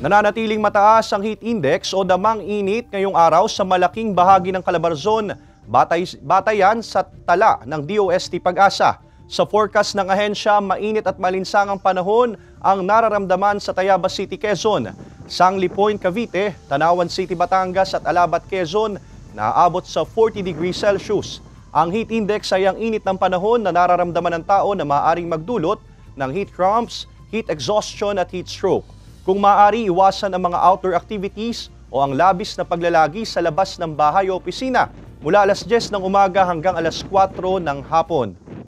Nananatiling mataas ang heat index o damang init ngayong araw sa malaking bahagi ng Calabarzon, batay, batayan sa tala ng DOST Pag-asa. Sa forecast ng ahensya, mainit at malinsang ang panahon ang nararamdaman sa Tayabas City, Quezon. Sangli Point, Cavite, Tanawan City, Batangas at Alabat, Quezon na naaabot sa 40 degrees Celsius. Ang heat index ay ang init ng panahon na nararamdaman ng tao na maaaring magdulot ng heat cramps, heat exhaustion at heat stroke. Kung maaari, iwasan ang mga outdoor activities o ang labis na paglalagi sa labas ng bahay o opisina mula alas 10 ng umaga hanggang alas 4 ng hapon.